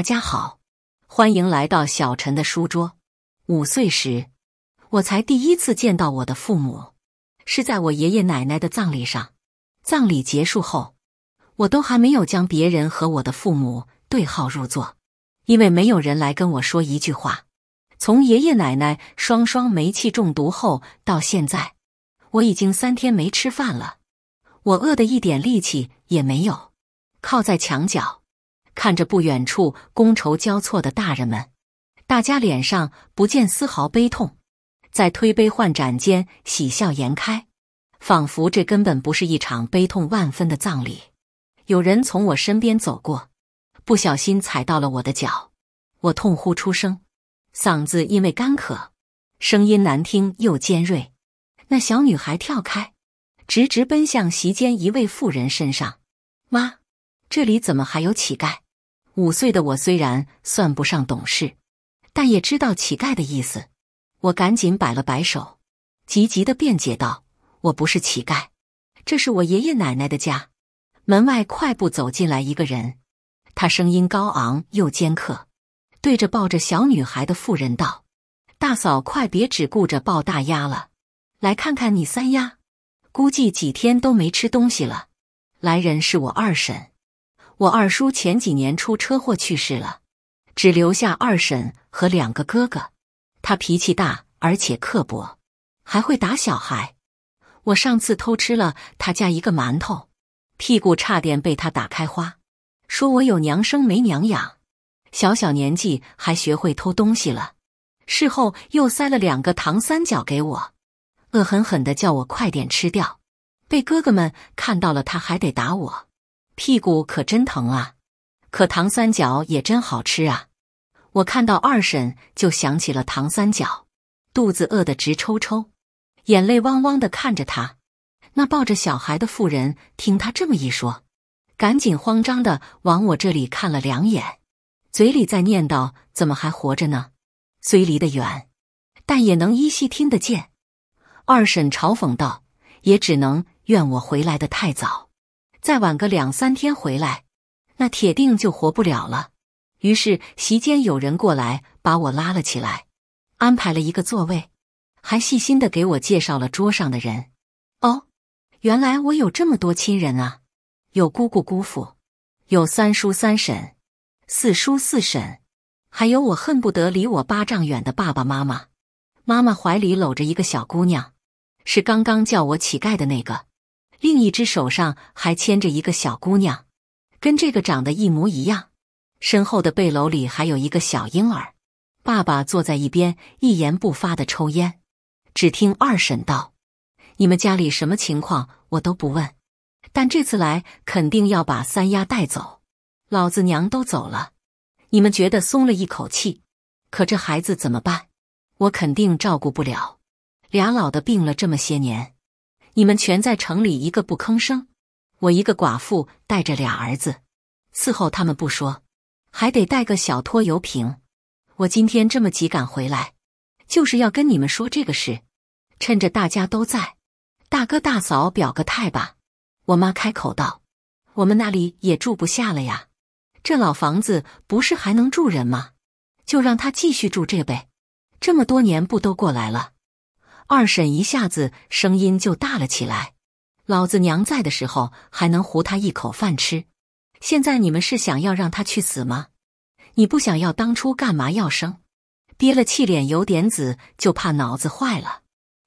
大家好，欢迎来到小陈的书桌。五岁时，我才第一次见到我的父母，是在我爷爷奶奶的葬礼上。葬礼结束后，我都还没有将别人和我的父母对号入座，因为没有人来跟我说一句话。从爷爷奶奶双双煤气中毒后到现在，我已经三天没吃饭了，我饿的一点力气也没有，靠在墙角。看着不远处觥筹交错的大人们，大家脸上不见丝毫悲痛，在推杯换盏间喜笑颜开，仿佛这根本不是一场悲痛万分的葬礼。有人从我身边走过，不小心踩到了我的脚，我痛呼出声，嗓子因为干渴，声音难听又尖锐。那小女孩跳开，直直奔向席间一位妇人身上。妈，这里怎么还有乞丐？五岁的我虽然算不上懂事，但也知道乞丐的意思。我赶紧摆了摆手，急急的辩解道：“我不是乞丐，这是我爷爷奶奶的家。”门外快步走进来一个人，他声音高昂又尖刻，对着抱着小女孩的妇人道：“大嫂，快别只顾着抱大丫了，来看看你三丫，估计几天都没吃东西了。”来人是我二婶。我二叔前几年出车祸去世了，只留下二婶和两个哥哥。他脾气大，而且刻薄，还会打小孩。我上次偷吃了他家一个馒头，屁股差点被他打开花，说我有娘生没娘养，小小年纪还学会偷东西了。事后又塞了两个糖三角给我，恶狠狠的叫我快点吃掉。被哥哥们看到了，他还得打我。屁股可真疼啊，可糖三角也真好吃啊！我看到二婶就想起了糖三角，肚子饿得直抽抽，眼泪汪汪的看着他。那抱着小孩的妇人听他这么一说，赶紧慌张的往我这里看了两眼，嘴里在念叨：“怎么还活着呢？”虽离得远，但也能依稀听得见。二婶嘲讽道：“也只能怨我回来的太早。”再晚个两三天回来，那铁定就活不了了。于是席间有人过来把我拉了起来，安排了一个座位，还细心的给我介绍了桌上的人。哦，原来我有这么多亲人啊！有姑姑姑父，有三叔三婶，四叔四婶，还有我恨不得离我八丈远的爸爸妈妈。妈妈怀里搂着一个小姑娘，是刚刚叫我乞丐的那个。另一只手上还牵着一个小姑娘，跟这个长得一模一样。身后的背篓里还有一个小婴儿。爸爸坐在一边一言不发的抽烟。只听二婶道：“你们家里什么情况我都不问，但这次来肯定要把三丫带走。老子娘都走了，你们觉得松了一口气。可这孩子怎么办？我肯定照顾不了。俩老的病了这么些年。”你们全在城里，一个不吭声。我一个寡妇带着俩儿子，伺候他们不说，还得带个小拖油瓶。我今天这么急赶回来，就是要跟你们说这个事。趁着大家都在，大哥大嫂表个态吧。我妈开口道：“我们那里也住不下了呀，这老房子不是还能住人吗？就让他继续住这呗，这么多年不都过来了？”二婶一下子声音就大了起来：“老子娘在的时候还能糊他一口饭吃，现在你们是想要让他去死吗？你不想要，当初干嘛要生？憋了气，脸有点紫，就怕脑子坏了。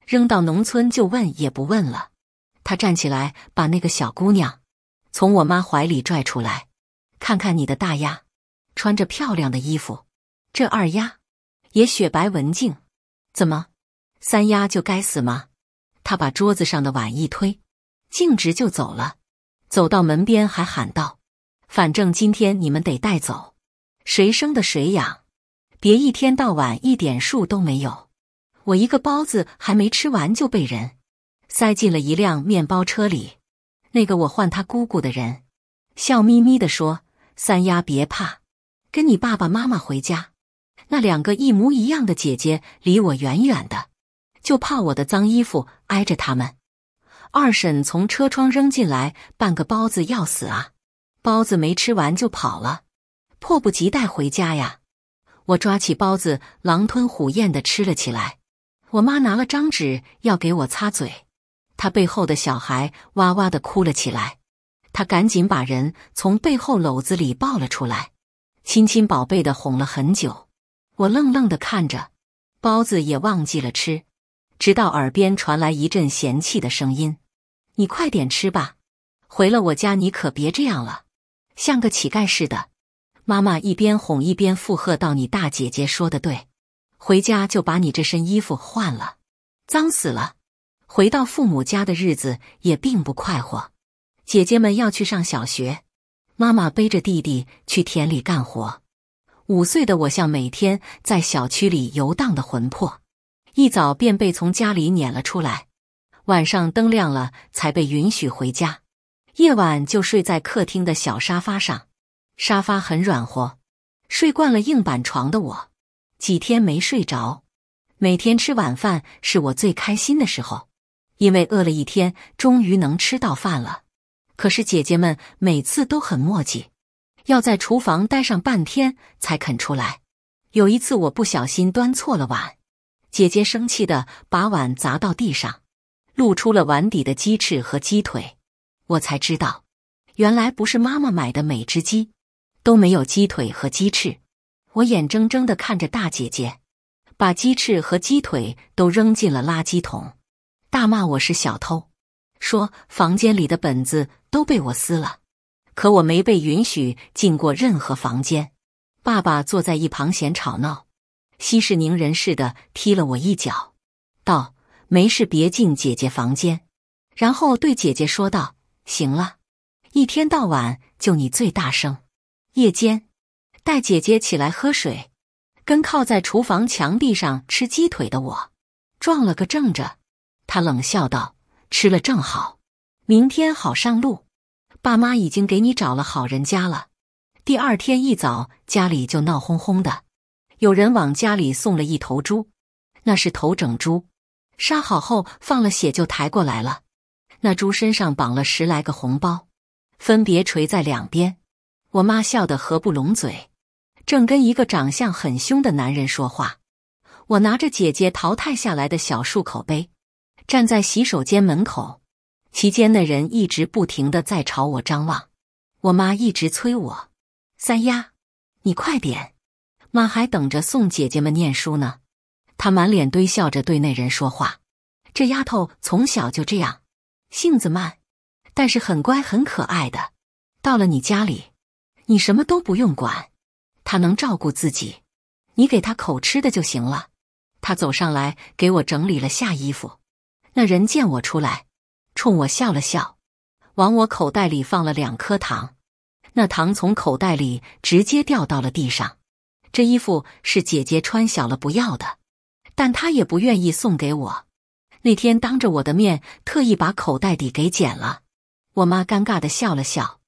扔到农村就问也不问了。”他站起来，把那个小姑娘从我妈怀里拽出来，看看你的大丫，穿着漂亮的衣服，这二丫也雪白文静，怎么？三丫就该死吗？他把桌子上的碗一推，径直就走了。走到门边还喊道：“反正今天你们得带走，谁生的谁养，别一天到晚一点数都没有。我一个包子还没吃完就被人塞进了一辆面包车里。”那个我唤他姑姑的人笑眯眯的说：“三丫别怕，跟你爸爸妈妈回家。那两个一模一样的姐姐离我远远的。”就怕我的脏衣服挨着他们。二婶从车窗扔进来半个包子，要死啊！包子没吃完就跑了，迫不及待回家呀！我抓起包子狼吞虎咽的吃了起来。我妈拿了张纸要给我擦嘴，她背后的小孩哇哇的哭了起来，她赶紧把人从背后篓子里抱了出来，亲亲宝贝的哄了很久。我愣愣的看着，包子也忘记了吃。直到耳边传来一阵嫌弃的声音：“你快点吃吧，回了我家你可别这样了，像个乞丐似的。”妈妈一边哄一边附和道：“你大姐姐说的对，回家就把你这身衣服换了，脏死了。”回到父母家的日子也并不快活，姐姐们要去上小学，妈妈背着弟弟去田里干活，五岁的我像每天在小区里游荡的魂魄。一早便被从家里撵了出来，晚上灯亮了才被允许回家。夜晚就睡在客厅的小沙发上，沙发很软和，睡惯了硬板床的我几天没睡着。每天吃晚饭是我最开心的时候，因为饿了一天，终于能吃到饭了。可是姐姐们每次都很磨叽，要在厨房待上半天才肯出来。有一次我不小心端错了碗。姐姐生气的把碗砸到地上，露出了碗底的鸡翅和鸡腿。我才知道，原来不是妈妈买的每只鸡都没有鸡腿和鸡翅。我眼睁睁的看着大姐姐把鸡翅和鸡腿都扔进了垃圾桶，大骂我是小偷，说房间里的本子都被我撕了。可我没被允许进过任何房间。爸爸坐在一旁嫌吵闹。息事宁人似的踢了我一脚，道：“没事，别进姐姐房间。”然后对姐姐说道：“行了，一天到晚就你最大声。夜间，带姐姐起来喝水，跟靠在厨房墙壁上吃鸡腿的我撞了个正着。”他冷笑道：“吃了正好，明天好上路。爸妈已经给你找了好人家了。”第二天一早，家里就闹哄哄的。有人往家里送了一头猪，那是头整猪，杀好后放了血就抬过来了。那猪身上绑了十来个红包，分别垂在两边。我妈笑得合不拢嘴，正跟一个长相很凶的男人说话。我拿着姐姐淘汰下来的小漱口杯，站在洗手间门口，其间的人一直不停的在朝我张望。我妈一直催我：“三丫，你快点。”妈还等着送姐姐们念书呢，她满脸堆笑着对那人说话：“这丫头从小就这样，性子慢，但是很乖很可爱的。到了你家里，你什么都不用管，她能照顾自己，你给她口吃的就行了。”他走上来给我整理了下衣服。那人见我出来，冲我笑了笑，往我口袋里放了两颗糖。那糖从口袋里直接掉到了地上。这衣服是姐姐穿小了不要的，但她也不愿意送给我。那天当着我的面，特意把口袋底给剪了。我妈尴尬的笑了笑，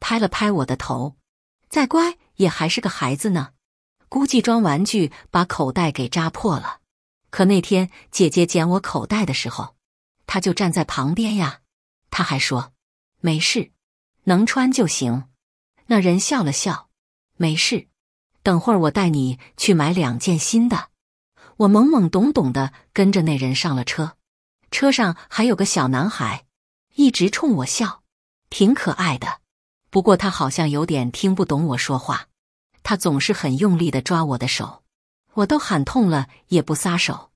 拍了拍我的头：“再乖也还是个孩子呢，估计装玩具把口袋给扎破了。”可那天姐姐捡我口袋的时候，她就站在旁边呀。她还说：“没事，能穿就行。”那人笑了笑：“没事。”等会儿我带你去买两件新的。我懵懵懂懂的跟着那人上了车，车上还有个小男孩，一直冲我笑，挺可爱的。不过他好像有点听不懂我说话，他总是很用力的抓我的手，我都喊痛了也不撒手。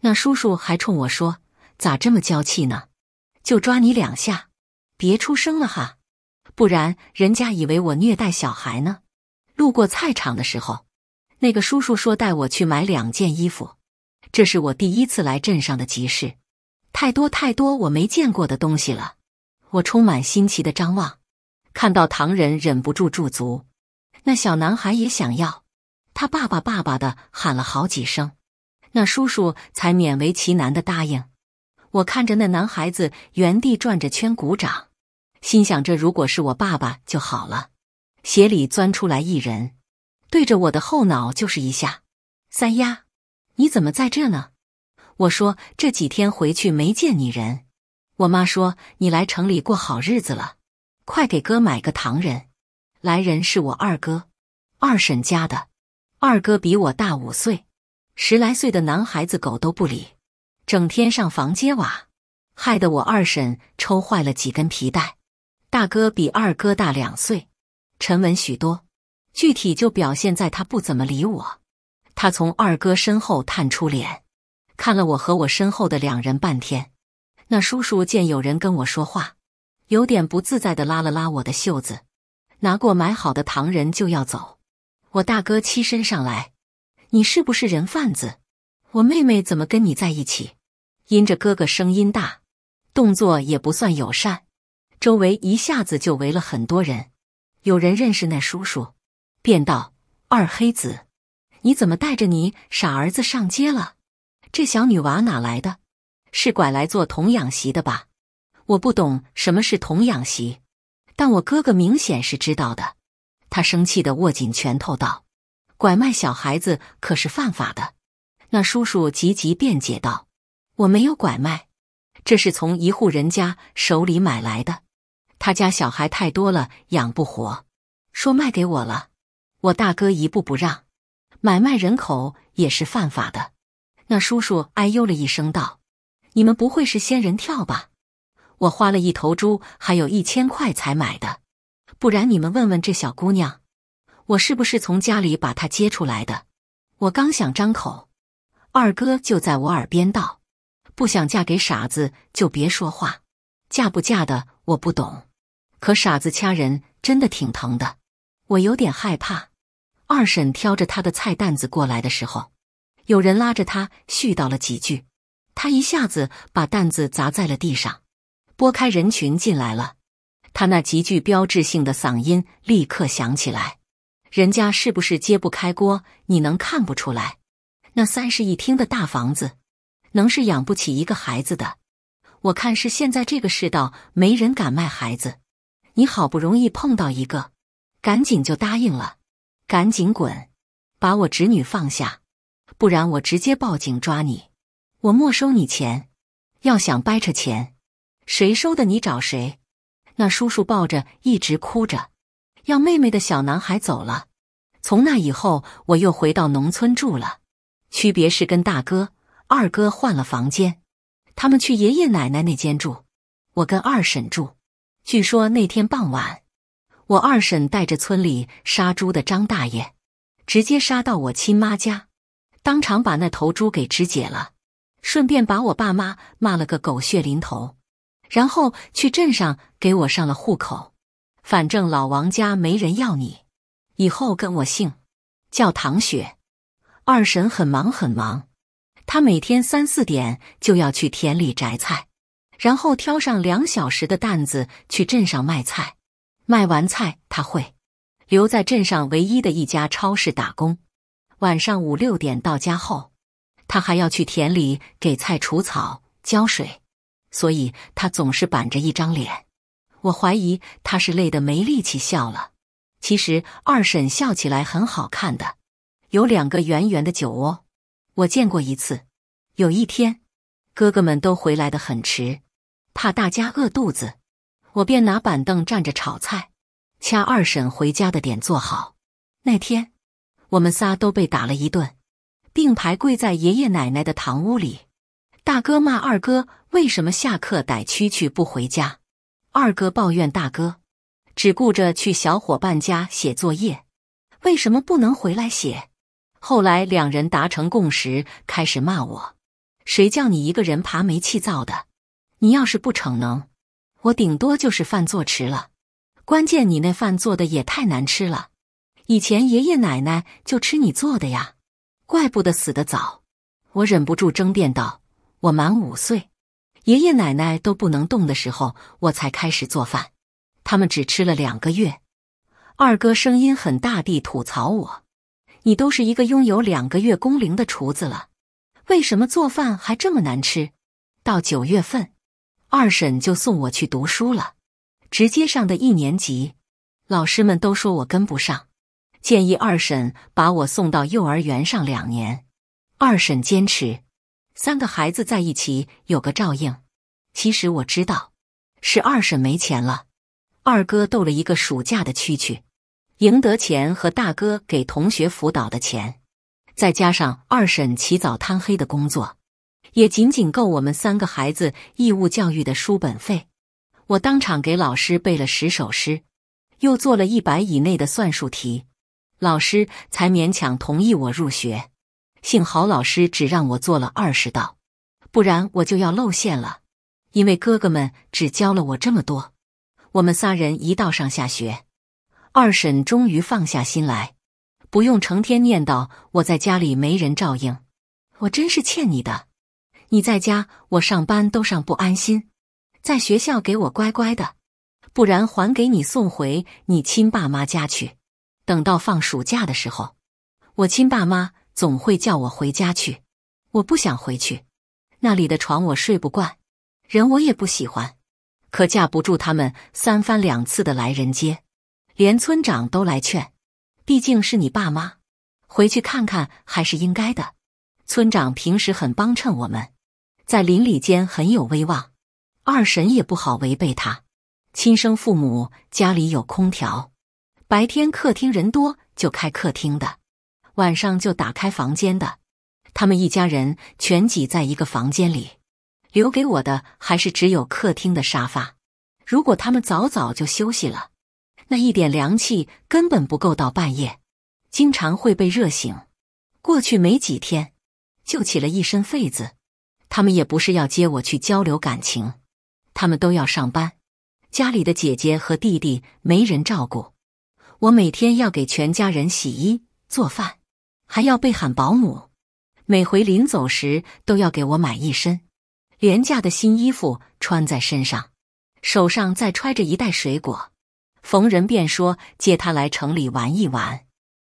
那叔叔还冲我说：“咋这么娇气呢？就抓你两下，别出声了哈，不然人家以为我虐待小孩呢。”路过菜场的时候，那个叔叔说带我去买两件衣服。这是我第一次来镇上的集市，太多太多我没见过的东西了。我充满新奇的张望，看到唐人忍不住驻足。那小男孩也想要，他爸爸爸爸的喊了好几声，那叔叔才勉为其难的答应。我看着那男孩子原地转着圈鼓掌，心想这如果是我爸爸就好了。鞋里钻出来一人，对着我的后脑就是一下。三丫，你怎么在这呢？我说这几天回去没见你人。我妈说你来城里过好日子了，快给哥买个糖人。来人是我二哥，二婶家的。二哥比我大五岁，十来岁的男孩子狗都不理，整天上房揭瓦，害得我二婶抽坏了几根皮带。大哥比二哥大两岁。沉稳许多，具体就表现在他不怎么理我。他从二哥身后探出脸，看了我和我身后的两人半天。那叔叔见有人跟我说话，有点不自在的拉了拉我的袖子，拿过买好的糖人就要走。我大哥欺身上来：“你是不是人贩子？我妹妹怎么跟你在一起？”因着哥哥声音大，动作也不算友善，周围一下子就围了很多人。有人认识那叔叔，便道：“二黑子，你怎么带着你傻儿子上街了？这小女娃哪来的？是拐来做童养媳的吧？我不懂什么是童养媳，但我哥哥明显是知道的。”他生气的握紧拳头道：“拐卖小孩子可是犯法的。”那叔叔急急辩解道：“我没有拐卖，这是从一户人家手里买来的。”他家小孩太多了，养不活，说卖给我了。我大哥一步不让，买卖人口也是犯法的。那叔叔哎呦了一声道：“你们不会是仙人跳吧？”我花了一头猪，还有一千块才买的。不然你们问问这小姑娘，我是不是从家里把她接出来的？我刚想张口，二哥就在我耳边道：“不想嫁给傻子就别说话，嫁不嫁的我不懂。”可傻子掐人真的挺疼的，我有点害怕。二婶挑着她的菜担子过来的时候，有人拉着他絮叨了几句，他一下子把担子砸在了地上，拨开人群进来了。他那极具标志性的嗓音立刻响起来：“人家是不是揭不开锅？你能看不出来？那三室一厅的大房子，能是养不起一个孩子的？我看是现在这个世道，没人敢卖孩子。”你好不容易碰到一个，赶紧就答应了，赶紧滚，把我侄女放下，不然我直接报警抓你。我没收你钱，要想掰扯钱，谁收的你找谁。那叔叔抱着一直哭着，要妹妹的小男孩走了。从那以后，我又回到农村住了，区别是跟大哥、二哥换了房间，他们去爷爷奶奶那间住，我跟二婶住。据说那天傍晚，我二婶带着村里杀猪的张大爷，直接杀到我亲妈家，当场把那头猪给肢解了，顺便把我爸妈骂了个狗血淋头，然后去镇上给我上了户口。反正老王家没人要你，以后跟我姓，叫唐雪。二婶很忙很忙，她每天三四点就要去田里摘菜。然后挑上两小时的担子去镇上卖菜，卖完菜他会留在镇上唯一的一家超市打工。晚上五六点到家后，他还要去田里给菜除草、浇水，所以他总是板着一张脸。我怀疑他是累得没力气笑了。其实二婶笑起来很好看的，有两个圆圆的酒窝。我见过一次。有一天，哥哥们都回来的很迟。怕大家饿肚子，我便拿板凳站着炒菜，掐二婶回家的点做好。那天，我们仨都被打了一顿，并排跪在爷爷奶奶的堂屋里。大哥骂二哥为什么下课逮蛐蛐不回家，二哥抱怨大哥只顾着去小伙伴家写作业，为什么不能回来写？后来两人达成共识，开始骂我：谁叫你一个人爬煤气灶的？你要是不逞能，我顶多就是饭做迟了。关键你那饭做的也太难吃了。以前爷爷奶奶就吃你做的呀，怪不得死得早。我忍不住争辩道：“我满五岁，爷爷奶奶都不能动的时候，我才开始做饭。他们只吃了两个月。”二哥声音很大地吐槽我：“你都是一个拥有两个月工龄的厨子了，为什么做饭还这么难吃？”到九月份。二婶就送我去读书了，直接上的一年级，老师们都说我跟不上，建议二婶把我送到幼儿园上两年。二婶坚持，三个孩子在一起有个照应。其实我知道，是二婶没钱了。二哥斗了一个暑假的蛐蛐，赢得钱和大哥给同学辅导的钱，再加上二婶起早贪黑的工作。也仅仅够我们三个孩子义务教育的书本费。我当场给老师背了十首诗，又做了一百以内的算术题，老师才勉强同意我入学。幸好老师只让我做了二十道，不然我就要露馅了。因为哥哥们只教了我这么多，我们仨人一道上下学。二婶终于放下心来，不用成天念叨我在家里没人照应。我真是欠你的。你在家，我上班都上不安心。在学校给我乖乖的，不然还给你送回你亲爸妈家去。等到放暑假的时候，我亲爸妈总会叫我回家去。我不想回去，那里的床我睡不惯，人我也不喜欢。可架不住他们三番两次的来人接，连村长都来劝，毕竟是你爸妈，回去看看还是应该的。村长平时很帮衬我们。在邻里间很有威望，二婶也不好违背他。亲生父母家里有空调，白天客厅人多就开客厅的，晚上就打开房间的。他们一家人全挤在一个房间里，留给我的还是只有客厅的沙发。如果他们早早就休息了，那一点凉气根本不够到半夜，经常会被热醒。过去没几天，就起了一身痱子。他们也不是要接我去交流感情，他们都要上班，家里的姐姐和弟弟没人照顾，我每天要给全家人洗衣做饭，还要被喊保姆。每回临走时，都要给我买一身廉价的新衣服穿在身上，手上再揣着一袋水果，逢人便说接他来城里玩一玩，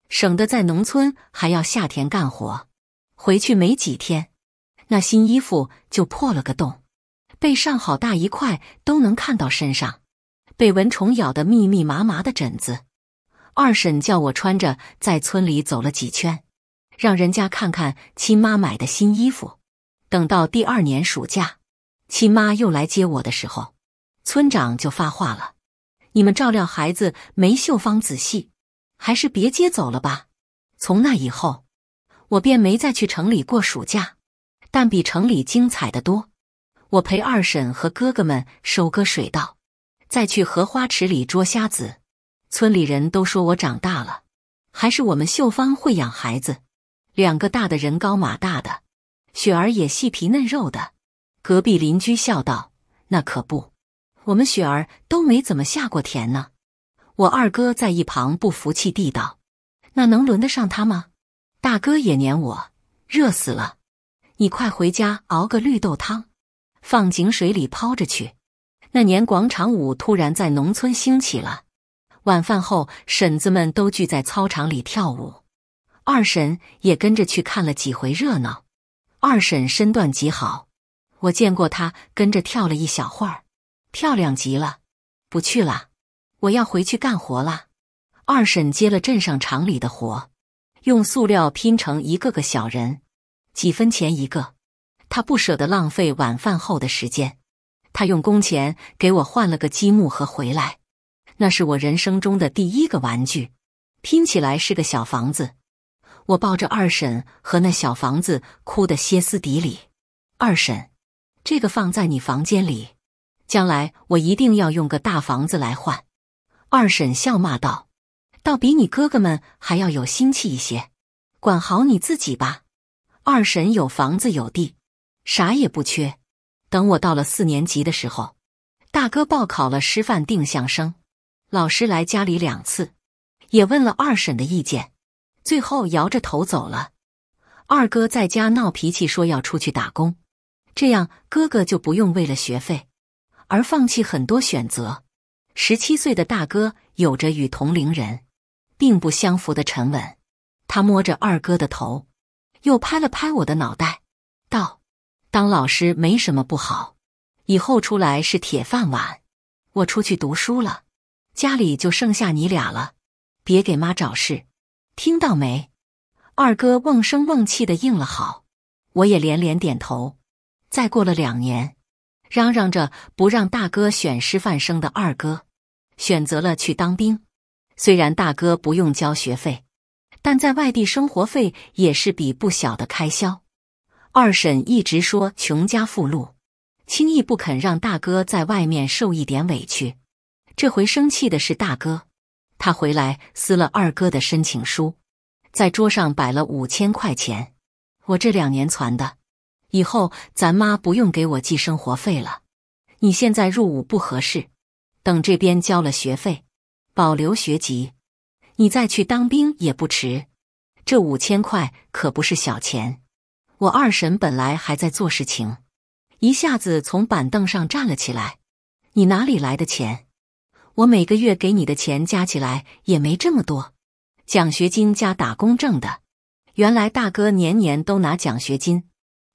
省得在农村还要下田干活。回去没几天。那新衣服就破了个洞，背上好大一块都能看到身上，被蚊虫咬的密密麻麻的疹子。二婶叫我穿着在村里走了几圈，让人家看看亲妈买的新衣服。等到第二年暑假，亲妈又来接我的时候，村长就发话了：“你们照料孩子没绣芳仔细，还是别接走了吧。”从那以后，我便没再去城里过暑假。但比城里精彩的多。我陪二婶和哥哥们收割水稻，再去荷花池里捉虾子。村里人都说我长大了，还是我们秀芳会养孩子。两个大的人高马大的，雪儿也细皮嫩肉的。隔壁邻居笑道：“那可不，我们雪儿都没怎么下过田呢。”我二哥在一旁不服气地道：“那能轮得上他吗？”大哥也撵我，热死了。你快回家熬个绿豆汤，放井水里泡着去。那年广场舞突然在农村兴起了，晚饭后婶子们都聚在操场里跳舞，二婶也跟着去看了几回热闹。二婶身段极好，我见过她跟着跳了一小会儿，漂亮极了。不去了，我要回去干活了。二婶接了镇上厂里的活，用塑料拼成一个个小人。几分钱一个，他不舍得浪费晚饭后的时间。他用工钱给我换了个积木盒回来，那是我人生中的第一个玩具，拼起来是个小房子。我抱着二婶和那小房子，哭得歇斯底里。二婶，这个放在你房间里，将来我一定要用个大房子来换。二婶笑骂道：“倒比你哥哥们还要有心气一些，管好你自己吧。”二婶有房子有地，啥也不缺。等我到了四年级的时候，大哥报考了师范定向生，老师来家里两次，也问了二婶的意见，最后摇着头走了。二哥在家闹脾气，说要出去打工，这样哥哥就不用为了学费而放弃很多选择。十七岁的大哥有着与同龄人并不相符的沉稳，他摸着二哥的头。又拍了拍我的脑袋，道：“当老师没什么不好，以后出来是铁饭碗。我出去读书了，家里就剩下你俩了，别给妈找事，听到没？”二哥瓮声瓮气的应了好，我也连连点头。再过了两年，嚷嚷着不让大哥选师范生的二哥，选择了去当兵，虽然大哥不用交学费。但在外地生活费也是笔不小的开销。二婶一直说穷家富路，轻易不肯让大哥在外面受一点委屈。这回生气的是大哥，他回来撕了二哥的申请书，在桌上摆了五千块钱，我这两年攒的。以后咱妈不用给我寄生活费了。你现在入伍不合适，等这边交了学费，保留学籍。你再去当兵也不迟，这五千块可不是小钱。我二婶本来还在做事情，一下子从板凳上站了起来。你哪里来的钱？我每个月给你的钱加起来也没这么多，奖学金加打工挣的。原来大哥年年都拿奖学金，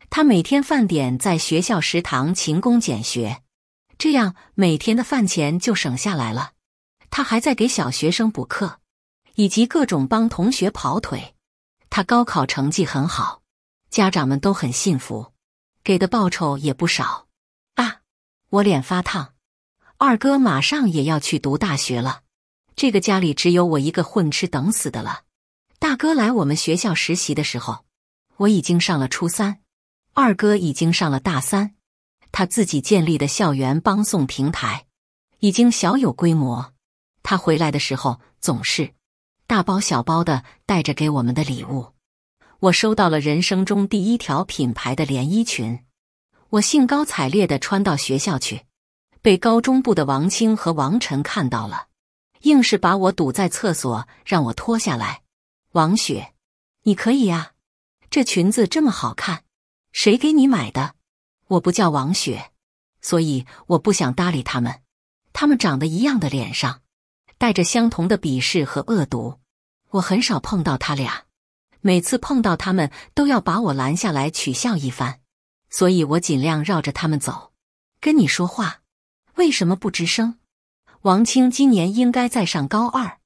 他每天饭点在学校食堂勤工俭学，这样每天的饭钱就省下来了。他还在给小学生补课。以及各种帮同学跑腿，他高考成绩很好，家长们都很信服，给的报酬也不少啊！我脸发烫。二哥马上也要去读大学了，这个家里只有我一个混吃等死的了。大哥来我们学校实习的时候，我已经上了初三，二哥已经上了大三，他自己建立的校园帮送平台已经小有规模。他回来的时候总是。大包小包的带着给我们的礼物，我收到了人生中第一条品牌的连衣裙，我兴高采烈的穿到学校去，被高中部的王青和王晨看到了，硬是把我堵在厕所让我脱下来。王雪，你可以啊，这裙子这么好看，谁给你买的？我不叫王雪，所以我不想搭理他们，他们长得一样的脸上。带着相同的鄙视和恶毒，我很少碰到他俩。每次碰到他们，都要把我拦下来取笑一番，所以我尽量绕着他们走。跟你说话，为什么不吱声？王清今年应该在上高二，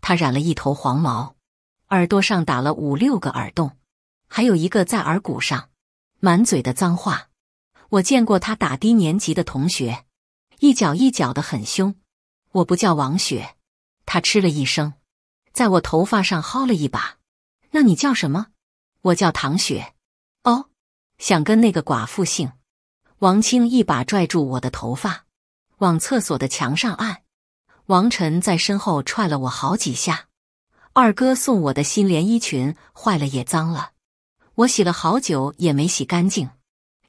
他染了一头黄毛，耳朵上打了五六个耳洞，还有一个在耳骨上，满嘴的脏话。我见过他打低年级的同学，一脚一脚的很凶。我不叫王雪，他嗤了一声，在我头发上薅了一把。那你叫什么？我叫唐雪。哦，想跟那个寡妇姓。王清一把拽住我的头发，往厕所的墙上按。王晨在身后踹了我好几下。二哥送我的新连衣裙坏了也脏了，我洗了好久也没洗干净。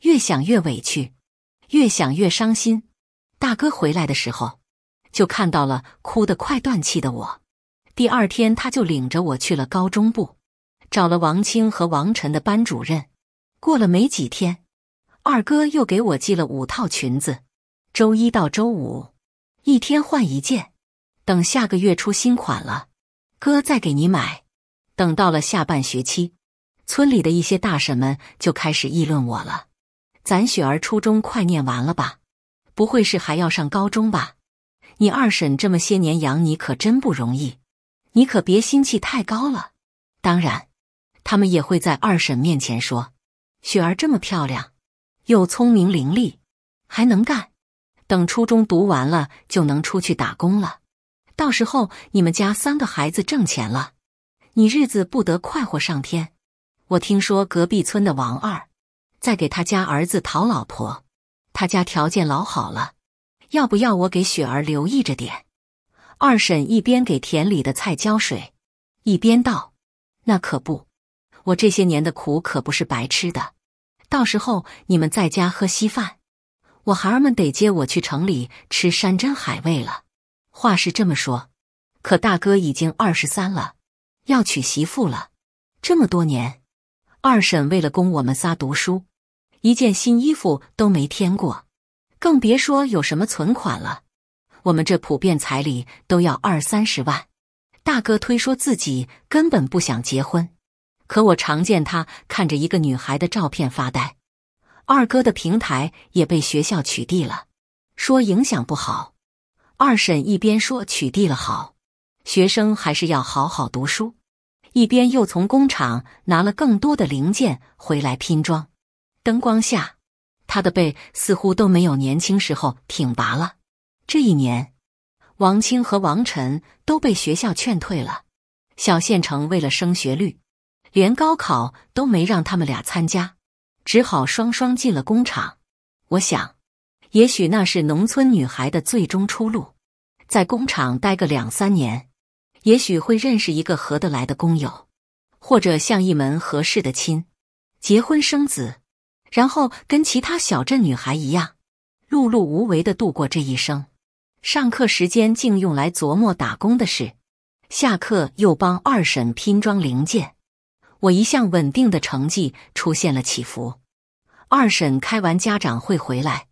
越想越委屈，越想越伤心。大哥回来的时候。就看到了哭得快断气的我。第二天，他就领着我去了高中部，找了王青和王晨的班主任。过了没几天，二哥又给我寄了五套裙子，周一到周五一天换一件。等下个月出新款了，哥再给你买。等到了下半学期，村里的一些大婶们就开始议论我了：“咱雪儿初中快念完了吧？不会是还要上高中吧？”你二婶这么些年养你可真不容易，你可别心气太高了。当然，他们也会在二婶面前说：“雪儿这么漂亮，又聪明伶俐，还能干。等初中读完了就能出去打工了。到时候你们家三个孩子挣钱了，你日子不得快活上天？”我听说隔壁村的王二在给他家儿子讨老婆，他家条件老好了。要不要我给雪儿留意着点？二婶一边给田里的菜浇水，一边道：“那可不，我这些年的苦可不是白吃的。到时候你们在家喝稀饭，我孩儿们得接我去城里吃山珍海味了。话是这么说，可大哥已经二十三了，要娶媳妇了。这么多年，二婶为了供我们仨读书，一件新衣服都没添过。”更别说有什么存款了，我们这普遍彩礼都要二三十万。大哥推说自己根本不想结婚，可我常见他看着一个女孩的照片发呆。二哥的平台也被学校取缔了，说影响不好。二婶一边说取缔了好，学生还是要好好读书，一边又从工厂拿了更多的零件回来拼装。灯光下。他的背似乎都没有年轻时候挺拔了。这一年，王清和王晨都被学校劝退了。小县城为了升学率，连高考都没让他们俩参加，只好双双进了工厂。我想，也许那是农村女孩的最终出路。在工厂待个两三年，也许会认识一个合得来的工友，或者像一门合适的亲，结婚生子。然后跟其他小镇女孩一样，碌碌无为的度过这一生。上课时间竟用来琢磨打工的事，下课又帮二婶拼装零件。我一向稳定的成绩出现了起伏。二婶开完家长会回来，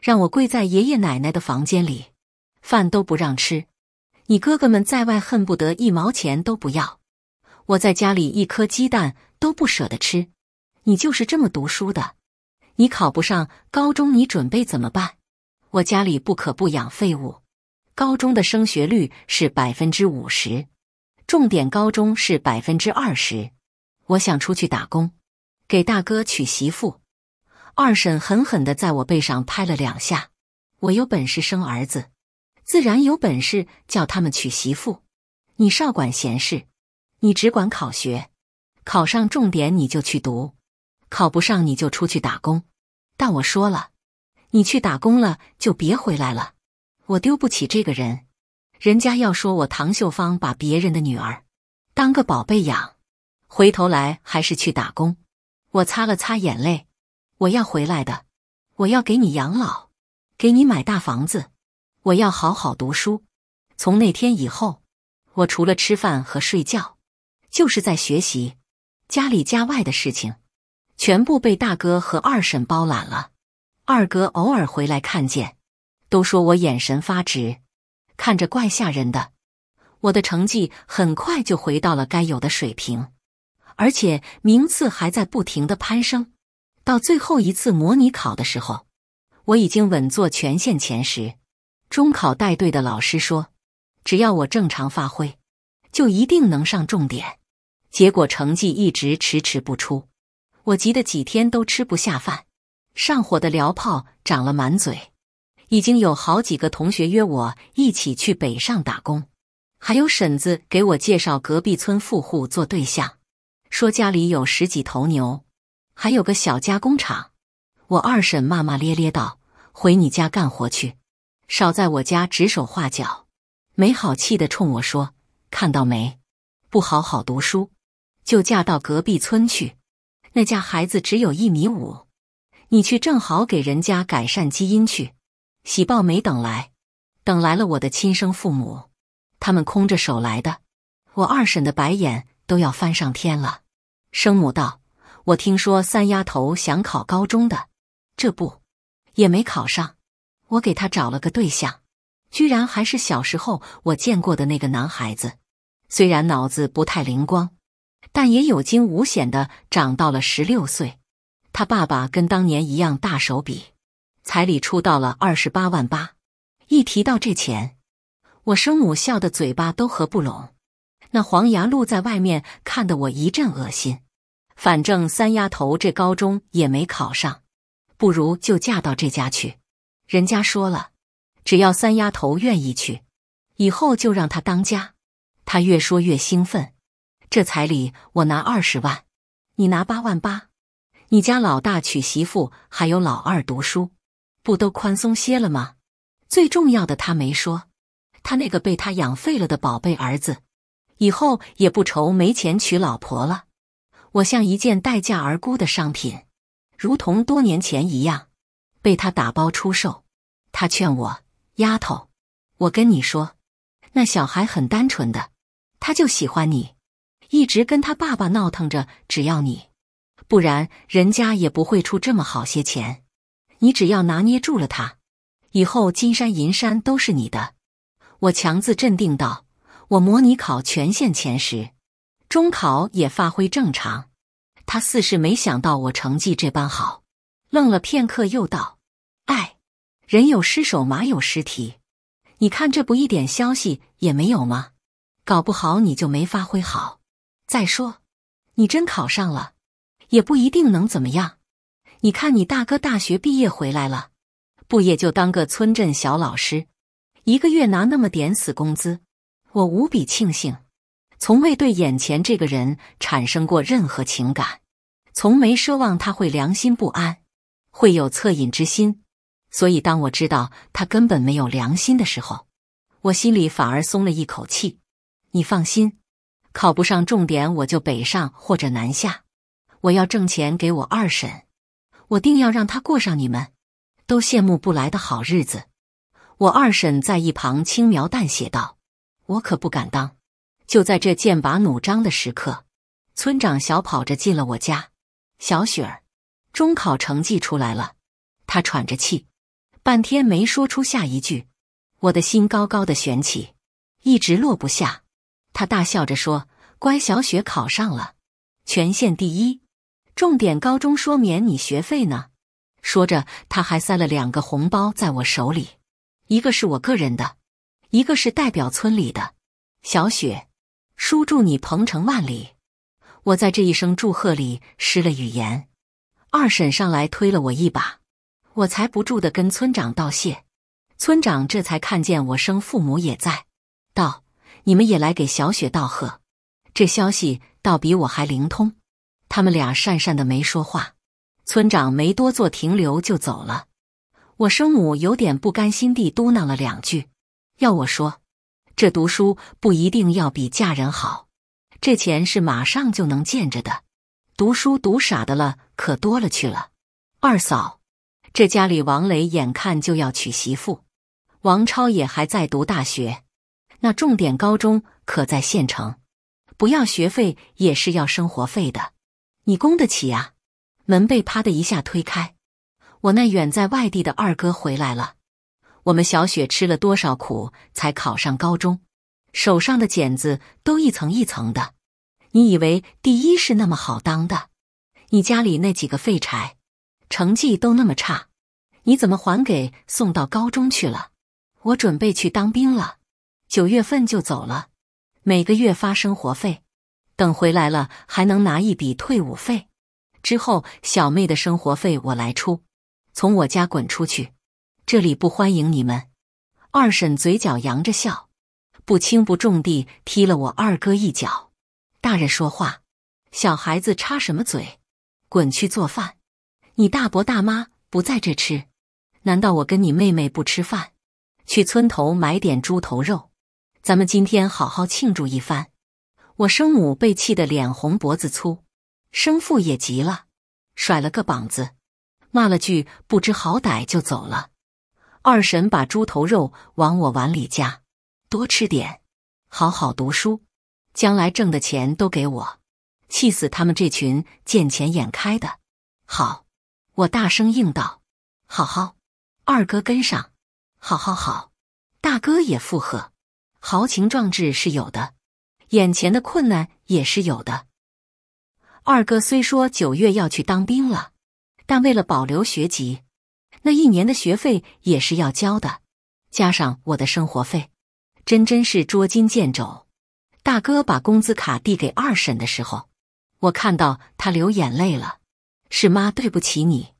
让我跪在爷爷奶奶的房间里，饭都不让吃。你哥哥们在外恨不得一毛钱都不要，我在家里一颗鸡蛋都不舍得吃。你就是这么读书的。你考不上高中，你准备怎么办？我家里不可不养废物。高中的升学率是百分之五十，重点高中是百分之二十。我想出去打工，给大哥娶媳妇。二婶狠狠的在我背上拍了两下。我有本事生儿子，自然有本事叫他们娶媳妇。你少管闲事，你只管考学。考上重点你就去读，考不上你就出去打工。但我说了，你去打工了就别回来了，我丢不起这个人。人家要说我唐秀芳把别人的女儿当个宝贝养，回头来还是去打工。我擦了擦眼泪，我要回来的，我要给你养老，给你买大房子，我要好好读书。从那天以后，我除了吃饭和睡觉，就是在学习家里家外的事情。全部被大哥和二婶包揽了。二哥偶尔回来看见，都说我眼神发直，看着怪吓人的。我的成绩很快就回到了该有的水平，而且名次还在不停的攀升。到最后一次模拟考的时候，我已经稳坐全县前十。中考带队的老师说，只要我正常发挥，就一定能上重点。结果成绩一直迟迟不出。我急得几天都吃不下饭，上火的燎泡长了满嘴。已经有好几个同学约我一起去北上打工，还有婶子给我介绍隔壁村富户做对象，说家里有十几头牛，还有个小加工厂。我二婶骂骂咧咧道：“回你家干活去，少在我家指手画脚。”没好气的冲我说：“看到没，不好好读书，就嫁到隔壁村去。”那家孩子只有一米五，你去正好给人家改善基因去。喜报没等来，等来了我的亲生父母，他们空着手来的。我二婶的白眼都要翻上天了。生母道：“我听说三丫头想考高中的，这不，也没考上。我给她找了个对象，居然还是小时候我见过的那个男孩子，虽然脑子不太灵光。”但也有惊无险的长到了十六岁，他爸爸跟当年一样大手笔，彩礼出到了二十八万八。一提到这钱，我生母笑得嘴巴都合不拢，那黄牙露在外面，看得我一阵恶心。反正三丫头这高中也没考上，不如就嫁到这家去。人家说了，只要三丫头愿意去，以后就让她当家。她越说越兴奋。这彩礼我拿二十万，你拿八万八。你家老大娶媳妇，还有老二读书，不都宽松些了吗？最重要的，他没说，他那个被他养废了的宝贝儿子，以后也不愁没钱娶老婆了。我像一件待价而沽的商品，如同多年前一样，被他打包出售。他劝我丫头，我跟你说，那小孩很单纯的，他就喜欢你。一直跟他爸爸闹腾着，只要你，不然人家也不会出这么好些钱。你只要拿捏住了他，以后金山银山都是你的。我强自镇定道：“我模拟考全县前十，中考也发挥正常。”他似是没想到我成绩这般好，愣了片刻，又道：“哎，人有失手，马有失蹄。你看这不一点消息也没有吗？搞不好你就没发挥好。”再说，你真考上了，也不一定能怎么样。你看，你大哥大学毕业回来了，不也就当个村镇小老师，一个月拿那么点死工资？我无比庆幸，从未对眼前这个人产生过任何情感，从没奢望他会良心不安，会有恻隐之心。所以，当我知道他根本没有良心的时候，我心里反而松了一口气。你放心。考不上重点，我就北上或者南下。我要挣钱给我二婶，我定要让她过上你们都羡慕不来的好日子。我二婶在一旁轻描淡写道：“我可不敢当。”就在这剑拔弩张的时刻，村长小跑着进了我家。小雪儿，中考成绩出来了。他喘着气，半天没说出下一句。我的心高高的悬起，一直落不下。他大笑着说：“乖，小雪考上了，全县第一，重点高中，说免你学费呢。”说着，他还塞了两个红包在我手里，一个是我个人的，一个是代表村里的。小雪，叔祝你鹏程万里！我在这一声祝贺里失了语言。二婶上来推了我一把，我才不住的跟村长道谢。村长这才看见我生父母也在，道。你们也来给小雪道贺，这消息倒比我还灵通。他们俩讪讪的没说话。村长没多做停留就走了。我生母有点不甘心地嘟囔了两句：“要我说，这读书不一定要比嫁人好，这钱是马上就能见着的。读书读傻的了可多了去了。”二嫂，这家里王磊眼看就要娶媳妇，王超也还在读大学。那重点高中可在县城，不要学费也是要生活费的，你供得起呀？门被啪的一下推开，我那远在外地的二哥回来了。我们小雪吃了多少苦才考上高中，手上的茧子都一层一层的。你以为第一是那么好当的？你家里那几个废柴，成绩都那么差，你怎么还给送到高中去了？我准备去当兵了。九月份就走了，每个月发生活费，等回来了还能拿一笔退伍费。之后小妹的生活费我来出。从我家滚出去，这里不欢迎你们。二婶嘴角扬着笑，不轻不重地踢了我二哥一脚。大人说话，小孩子插什么嘴？滚去做饭！你大伯大妈不在这吃，难道我跟你妹妹不吃饭？去村头买点猪头肉。咱们今天好好庆祝一番！我生母被气得脸红脖子粗，生父也急了，甩了个膀子，骂了句不知好歹就走了。二婶把猪头肉往我碗里夹，多吃点，好好读书，将来挣的钱都给我，气死他们这群见钱眼开的！好，我大声应道：“好好。”二哥跟上，好好好，大哥也附和。豪情壮志是有的，眼前的困难也是有的。二哥虽说九月要去当兵了，但为了保留学籍，那一年的学费也是要交的，加上我的生活费，真真是捉襟见肘。大哥把工资卡递给二婶的时候，我看到他流眼泪了。是妈对不起你，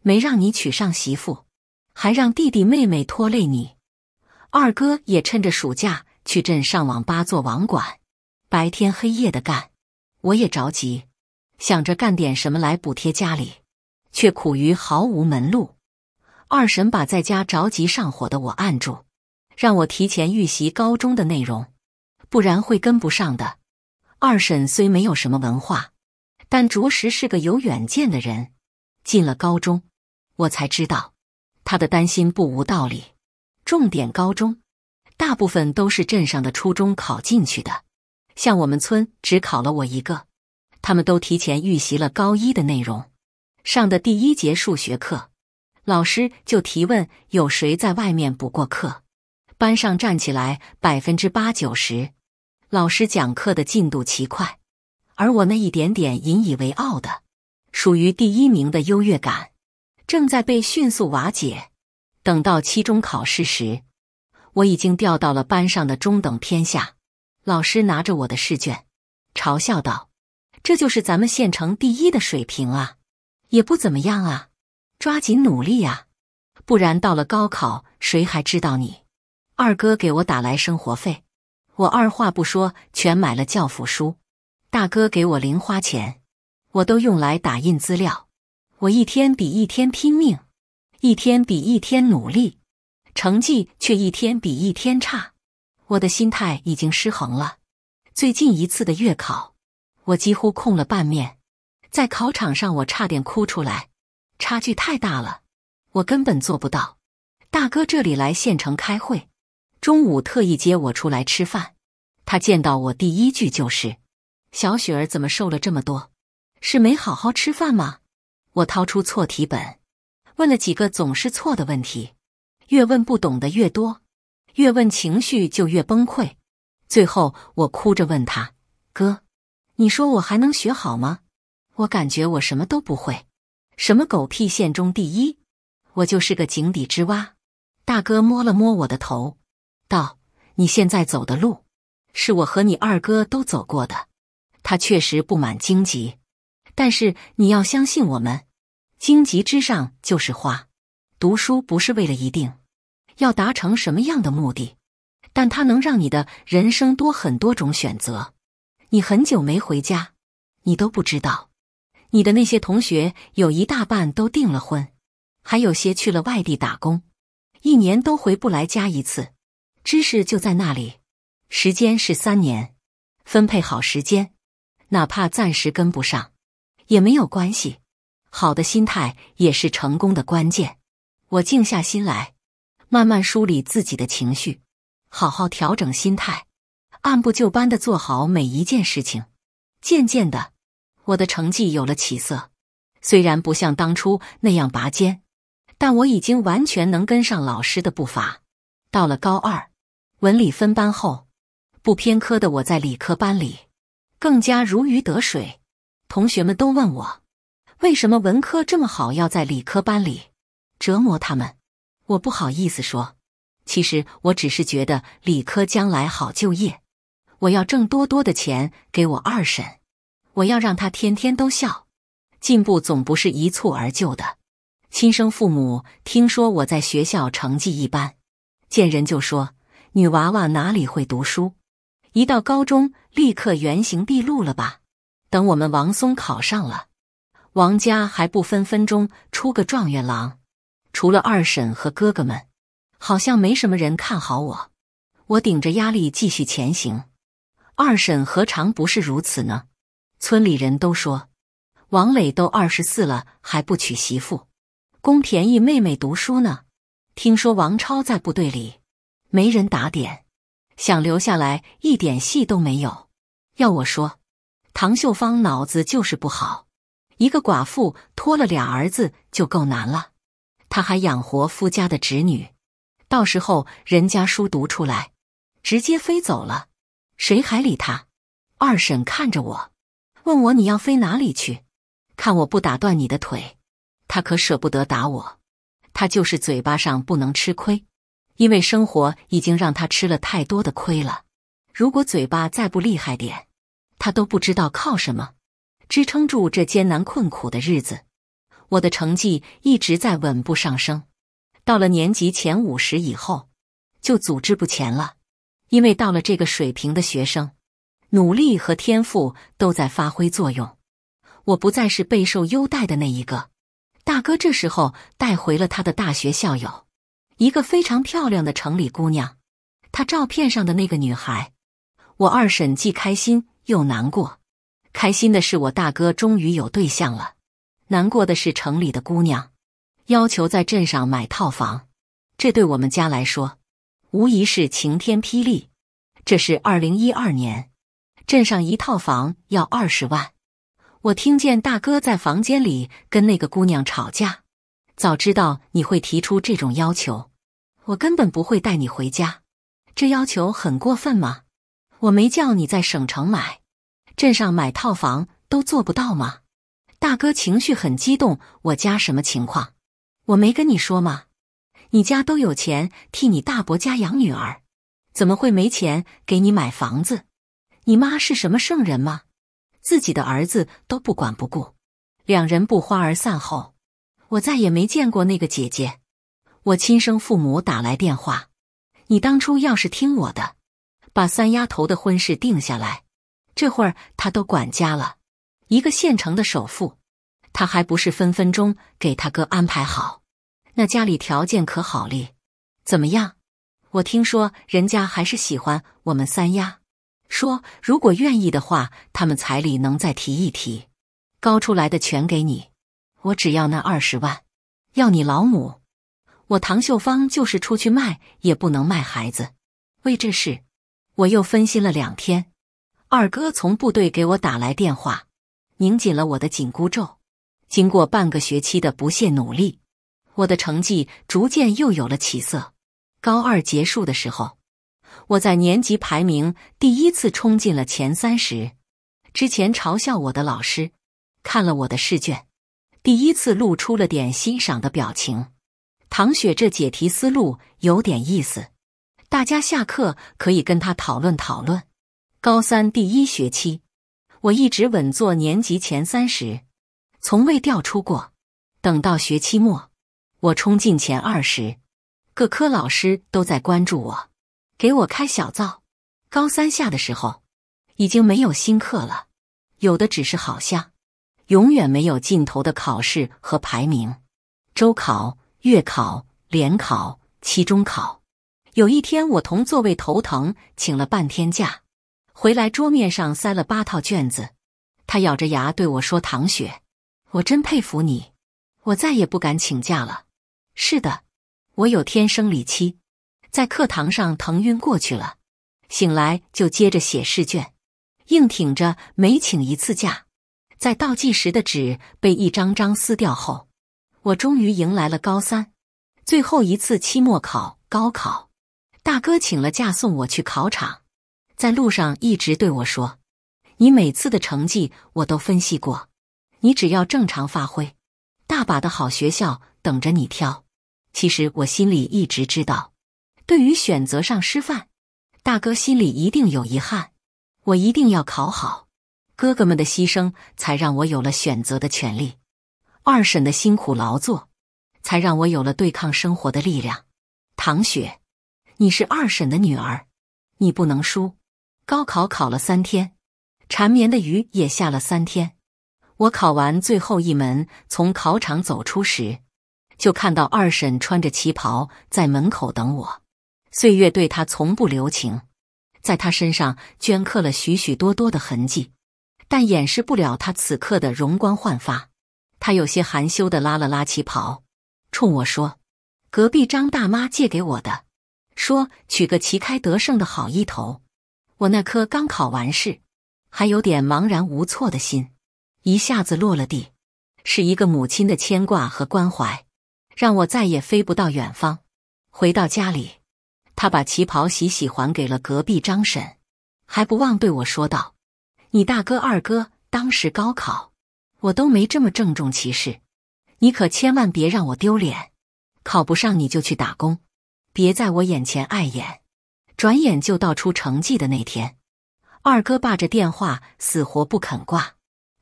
没让你娶上媳妇，还让弟弟妹妹拖累你。二哥也趁着暑假去镇上网吧做网管，白天黑夜的干。我也着急，想着干点什么来补贴家里，却苦于毫无门路。二婶把在家着急上火的我按住，让我提前预习高中的内容，不然会跟不上的。二婶虽没有什么文化，但着实是个有远见的人。进了高中，我才知道她的担心不无道理。重点高中，大部分都是镇上的初中考进去的。像我们村，只考了我一个。他们都提前预习了高一的内容，上的第一节数学课，老师就提问有谁在外面补过课。班上站起来百分之八九十。老师讲课的进度奇快，而我那一点点引以为傲的，属于第一名的优越感，正在被迅速瓦解。等到期中考试时，我已经掉到了班上的中等偏下。老师拿着我的试卷，嘲笑道：“这就是咱们县城第一的水平啊，也不怎么样啊！抓紧努力啊，不然到了高考，谁还知道你？”二哥给我打来生活费，我二话不说，全买了教辅书。大哥给我零花钱，我都用来打印资料。我一天比一天拼命。一天比一天努力，成绩却一天比一天差。我的心态已经失衡了。最近一次的月考，我几乎空了半面，在考场上我差点哭出来。差距太大了，我根本做不到。大哥这里来县城开会，中午特意接我出来吃饭。他见到我第一句就是：“小雪儿怎么瘦了这么多？是没好好吃饭吗？”我掏出错题本。问了几个总是错的问题，越问不懂的越多，越问情绪就越崩溃。最后我哭着问他：“哥，你说我还能学好吗？我感觉我什么都不会，什么狗屁县中第一，我就是个井底之蛙。”大哥摸了摸我的头，道：“你现在走的路，是我和你二哥都走过的，他确实布满荆棘，但是你要相信我们。”荆棘之上就是花。读书不是为了一定要达成什么样的目的，但它能让你的人生多很多种选择。你很久没回家，你都不知道，你的那些同学有一大半都订了婚，还有些去了外地打工，一年都回不来家一次。知识就在那里，时间是三年，分配好时间，哪怕暂时跟不上，也没有关系。好的心态也是成功的关键。我静下心来，慢慢梳理自己的情绪，好好调整心态，按部就班的做好每一件事情。渐渐的，我的成绩有了起色。虽然不像当初那样拔尖，但我已经完全能跟上老师的步伐。到了高二，文理分班后，不偏科的我在理科班里更加如鱼得水。同学们都问我。为什么文科这么好，要在理科班里折磨他们？我不好意思说，其实我只是觉得理科将来好就业。我要挣多多的钱给我二婶，我要让她天天都笑。进步总不是一蹴而就的。亲生父母听说我在学校成绩一般，见人就说女娃娃哪里会读书。一到高中，立刻原形毕露了吧？等我们王松考上了。王家还不分分钟出个状元郎，除了二婶和哥哥们，好像没什么人看好我。我顶着压力继续前行。二婶何尝不是如此呢？村里人都说，王磊都二十四了还不娶媳妇，宫便宜妹妹读书呢。听说王超在部队里没人打点，想留下来一点戏都没有。要我说，唐秀芳脑子就是不好。一个寡妇拖了俩儿子就够难了，她还养活夫家的侄女。到时候人家书读出来，直接飞走了，谁还理她？二婶看着我，问我你要飞哪里去？看我不打断你的腿，她可舍不得打我。她就是嘴巴上不能吃亏，因为生活已经让她吃了太多的亏了。如果嘴巴再不厉害点，她都不知道靠什么。支撑住这艰难困苦的日子，我的成绩一直在稳步上升，到了年级前五十以后就组织不前了。因为到了这个水平的学生，努力和天赋都在发挥作用。我不再是备受优待的那一个。大哥这时候带回了他的大学校友，一个非常漂亮的城里姑娘，他照片上的那个女孩。我二婶既开心又难过。开心的是我大哥终于有对象了，难过的是城里的姑娘要求在镇上买套房，这对我们家来说无疑是晴天霹雳。这是二零一二年，镇上一套房要二十万。我听见大哥在房间里跟那个姑娘吵架。早知道你会提出这种要求，我根本不会带你回家。这要求很过分吗？我没叫你在省城买。镇上买套房都做不到吗？大哥情绪很激动。我家什么情况？我没跟你说吗？你家都有钱替你大伯家养女儿，怎么会没钱给你买房子？你妈是什么圣人吗？自己的儿子都不管不顾。两人不欢而散后，我再也没见过那个姐姐。我亲生父母打来电话，你当初要是听我的，把三丫头的婚事定下来。这会儿他都管家了，一个县城的首富，他还不是分分钟给他哥安排好？那家里条件可好哩，怎么样？我听说人家还是喜欢我们三丫，说如果愿意的话，他们彩礼能再提一提，高出来的全给你。我只要那二十万，要你老母！我唐秀芳就是出去卖，也不能卖孩子。为这事，我又分心了两天。二哥从部队给我打来电话，拧紧了我的紧箍咒。经过半个学期的不懈努力，我的成绩逐渐又有了起色。高二结束的时候，我在年级排名第一次冲进了前三十。之前嘲笑我的老师，看了我的试卷，第一次露出了点欣赏的表情。唐雪这解题思路有点意思，大家下课可以跟他讨论讨论。高三第一学期，我一直稳坐年级前三十，从未掉出过。等到学期末，我冲进前二十，各科老师都在关注我，给我开小灶。高三下的时候，已经没有新课了，有的只是好像永远没有尽头的考试和排名：周考、月考、联考、期中考。有一天，我同座位头疼，请了半天假。回来，桌面上塞了八套卷子，他咬着牙对我说：“唐雪，我真佩服你，我再也不敢请假了。”是的，我有天生理期，在课堂上疼晕过去了，醒来就接着写试卷，硬挺着没请一次假。在倒计时的纸被一张张撕掉后，我终于迎来了高三最后一次期末考，高考。大哥请了假送我去考场。在路上一直对我说：“你每次的成绩我都分析过，你只要正常发挥，大把的好学校等着你挑。”其实我心里一直知道，对于选择上师范，大哥心里一定有遗憾。我一定要考好，哥哥们的牺牲才让我有了选择的权利，二婶的辛苦劳作才让我有了对抗生活的力量。唐雪，你是二婶的女儿，你不能输。高考考了三天，缠绵的雨也下了三天。我考完最后一门，从考场走出时，就看到二婶穿着旗袍在门口等我。岁月对她从不留情，在她身上镌刻了许许多多的痕迹，但掩饰不了她此刻的容光焕发。她有些含羞的拉了拉旗袍，冲我说：“隔壁张大妈借给我的，说取个旗开得胜的好一头。”我那颗刚考完试还有点茫然无措的心，一下子落了地，是一个母亲的牵挂和关怀，让我再也飞不到远方。回到家里，他把旗袍洗洗还给了隔壁张婶，还不忘对我说道：“你大哥二哥当时高考，我都没这么郑重其事，你可千万别让我丢脸。考不上你就去打工，别在我眼前碍眼。”转眼就到出成绩的那天，二哥霸着电话，死活不肯挂。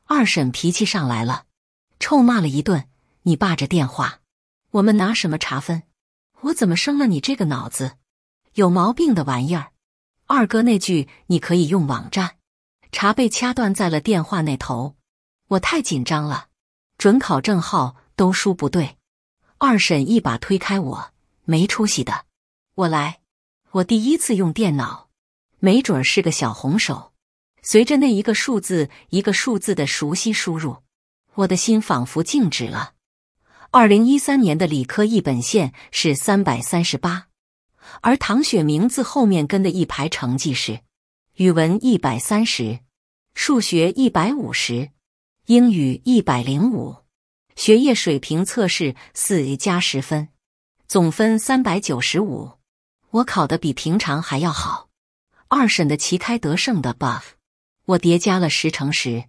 二婶脾气上来了，臭骂了一顿：“你霸着电话，我们拿什么查分？我怎么生了你这个脑子，有毛病的玩意儿！”二哥那句“你可以用网站查”被掐断在了电话那头。我太紧张了，准考证号都输不对。二婶一把推开我：“没出息的，我来。”我第一次用电脑，没准是个小红手。随着那一个数字一个数字的熟悉输入，我的心仿佛静止了。二零一三年的理科一本线是三百三十八，而唐雪名字后面跟的一排成绩是：语文一百三十，数学一百五十，英语一百零五，学业水平测试四 A 加十分，总分三百九十五。我考的比平常还要好，二婶的旗开得胜的 buff，我叠加了十乘十。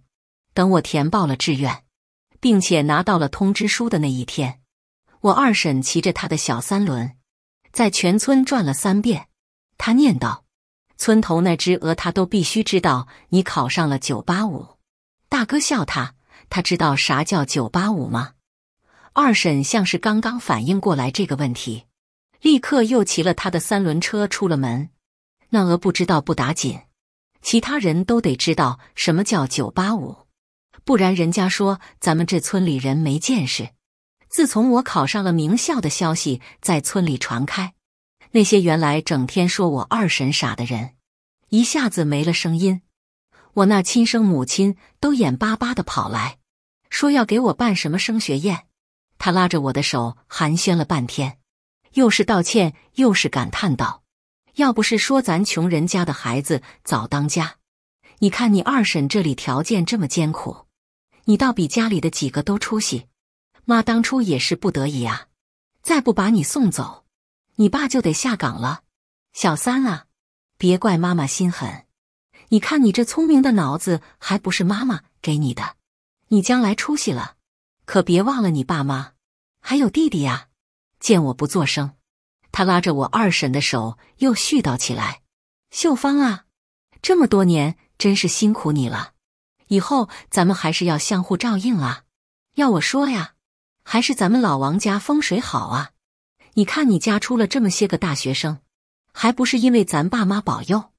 等我填报了志愿，并且拿到了通知书的那一天，我二婶骑着他的小三轮，在全村转了三遍。他念叨：“村头那只鹅，他都必须知道你考上了九八五。”大哥笑他：“他知道啥叫九八五吗？”二婶像是刚刚反应过来这个问题。立刻又骑了他的三轮车出了门。那鹅不知道不打紧，其他人都得知道什么叫九八五，不然人家说咱们这村里人没见识。自从我考上了名校的消息在村里传开，那些原来整天说我二婶傻的人一下子没了声音。我那亲生母亲都眼巴巴的跑来，说要给我办什么升学宴。他拉着我的手寒暄了半天。又是道歉，又是感叹道：“要不是说咱穷人家的孩子早当家，你看你二婶这里条件这么艰苦，你倒比家里的几个都出息。妈当初也是不得已啊，再不把你送走，你爸就得下岗了。小三啊，别怪妈妈心狠。你看你这聪明的脑子还不是妈妈给你的？你将来出息了，可别忘了你爸妈还有弟弟呀。”见我不作声，他拉着我二婶的手又絮叨起来：“秀芳啊，这么多年真是辛苦你了。以后咱们还是要相互照应啊。要我说呀，还是咱们老王家风水好啊。你看你家出了这么些个大学生，还不是因为咱爸妈保佑？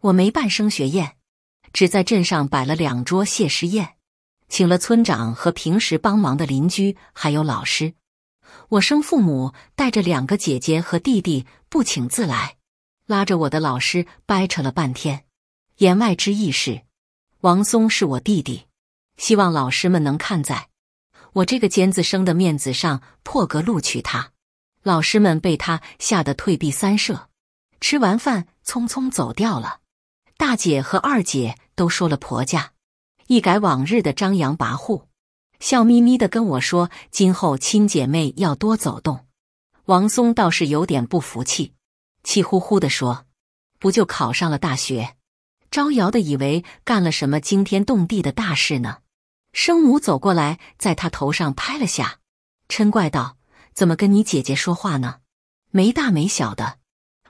我没办升学宴，只在镇上摆了两桌谢师宴，请了村长和平时帮忙的邻居，还有老师。”我生父母带着两个姐姐和弟弟不请自来，拉着我的老师掰扯了半天，言外之意是，王松是我弟弟，希望老师们能看在我这个尖子生的面子上破格录取他。老师们被他吓得退避三舍，吃完饭匆匆走掉了。大姐和二姐都说了婆家，一改往日的张扬跋扈。笑眯眯的跟我说：“今后亲姐妹要多走动。”王松倒是有点不服气，气呼呼的说：“不就考上了大学，招摇的以为干了什么惊天动地的大事呢？”生母走过来，在他头上拍了下，嗔怪道：“怎么跟你姐姐说话呢？没大没小的！”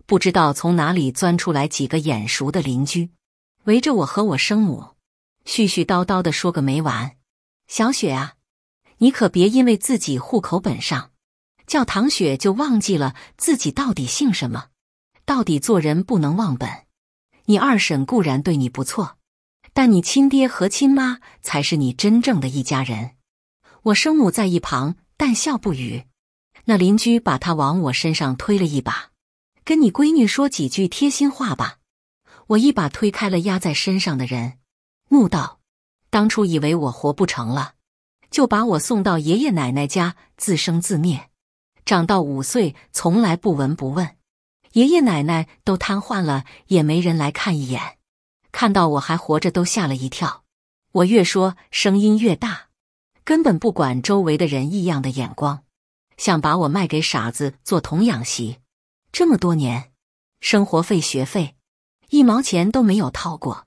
不知道从哪里钻出来几个眼熟的邻居，围着我和我生母，絮絮叨叨的说个没完。小雪啊，你可别因为自己户口本上叫唐雪就忘记了自己到底姓什么。到底做人不能忘本。你二婶固然对你不错，但你亲爹和亲妈才是你真正的一家人。我生母在一旁淡笑不语。那邻居把她往我身上推了一把，跟你闺女说几句贴心话吧。我一把推开了压在身上的人，怒道。当初以为我活不成了，就把我送到爷爷奶奶家自生自灭。长到五岁，从来不闻不问。爷爷奶奶都瘫痪了，也没人来看一眼。看到我还活着，都吓了一跳。我越说声音越大，根本不管周围的人异样的眼光，想把我卖给傻子做童养媳。这么多年，生活费、学费一毛钱都没有掏过。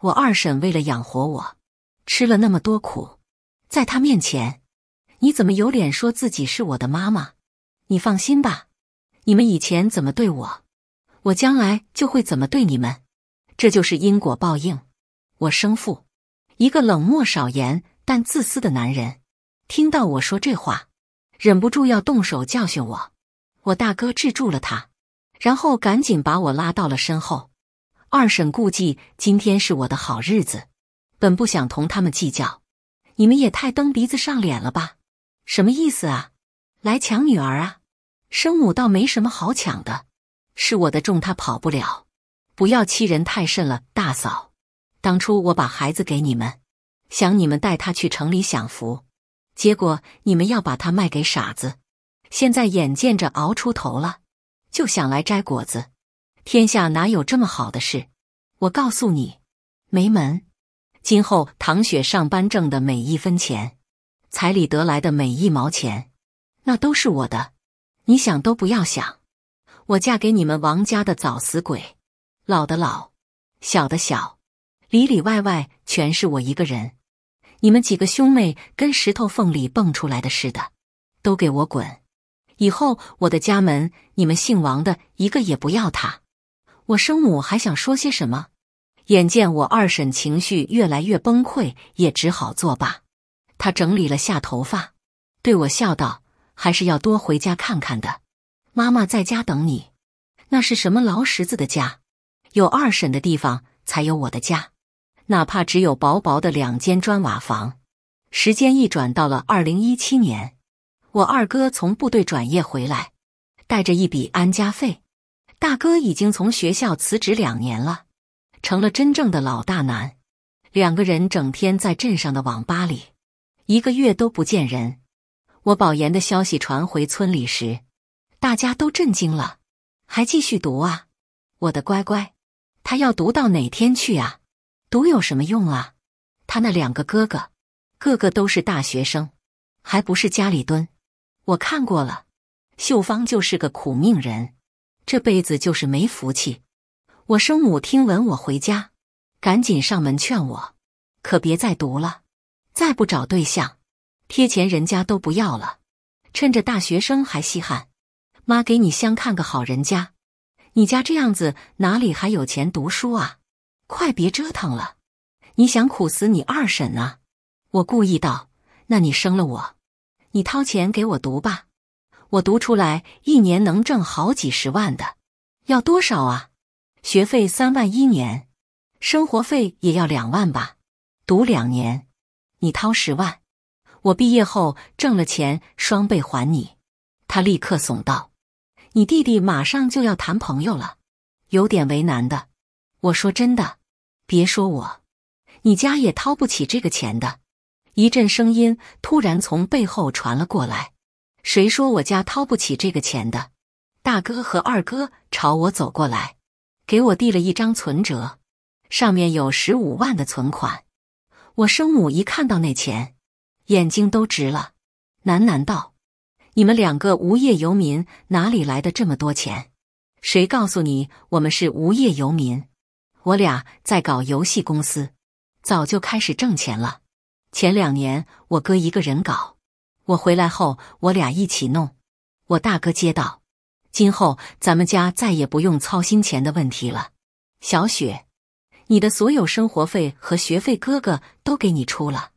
我二婶为了养活我。吃了那么多苦，在他面前，你怎么有脸说自己是我的妈妈？你放心吧，你们以前怎么对我，我将来就会怎么对你们，这就是因果报应。我生父，一个冷漠少言但自私的男人，听到我说这话，忍不住要动手教训我。我大哥制住了他，然后赶紧把我拉到了身后。二婶顾忌今天是我的好日子。本不想同他们计较，你们也太蹬鼻子上脸了吧？什么意思啊？来抢女儿啊？生母倒没什么好抢的，是我的种，她跑不了。不要欺人太甚了，大嫂。当初我把孩子给你们，想你们带他去城里享福，结果你们要把他卖给傻子。现在眼见着熬出头了，就想来摘果子？天下哪有这么好的事？我告诉你，没门！今后，唐雪上班挣的每一分钱，彩礼得来的每一毛钱，那都是我的。你想都不要想，我嫁给你们王家的早死鬼，老的老，小的小，里里外外全是我一个人。你们几个兄妹跟石头缝里蹦出来的似的，都给我滚！以后我的家门，你们姓王的一个也不要他。我生母还想说些什么？眼见我二婶情绪越来越崩溃，也只好作罢。她整理了下头发，对我笑道：“还是要多回家看看的，妈妈在家等你。”那是什么劳什子的家？有二婶的地方才有我的家，哪怕只有薄薄的两间砖瓦房。时间一转到了二零一七年，我二哥从部队转业回来，带着一笔安家费。大哥已经从学校辞职两年了。成了真正的老大难，两个人整天在镇上的网吧里，一个月都不见人。我保研的消息传回村里时，大家都震惊了。还继续读啊？我的乖乖，他要读到哪天去啊？读有什么用啊？他那两个哥哥，个个都是大学生，还不是家里蹲？我看过了，秀芳就是个苦命人，这辈子就是没福气。我生母听闻我回家，赶紧上门劝我，可别再读了。再不找对象，贴钱人家都不要了。趁着大学生还稀罕，妈给你相看个好人家。你家这样子，哪里还有钱读书啊？快别折腾了，你想苦死你二婶啊？我故意道：“那你生了我，你掏钱给我读吧，我读出来一年能挣好几十万的，要多少啊？”学费三万一年，生活费也要两万吧，读两年，你掏十万，我毕业后挣了钱双倍还你。他立刻怂道：“你弟弟马上就要谈朋友了，有点为难的。”我说：“真的，别说我，你家也掏不起这个钱的。”一阵声音突然从背后传了过来：“谁说我家掏不起这个钱的？”大哥和二哥朝我走过来。给我递了一张存折，上面有十五万的存款。我生母一看到那钱，眼睛都直了，喃喃道：“你们两个无业游民，哪里来的这么多钱？谁告诉你我们是无业游民？我俩在搞游戏公司，早就开始挣钱了。前两年我哥一个人搞，我回来后我俩一起弄。”我大哥接到，今后咱们家再也不用操心钱的问题了，小雪，你的所有生活费和学费，哥哥都给你出了。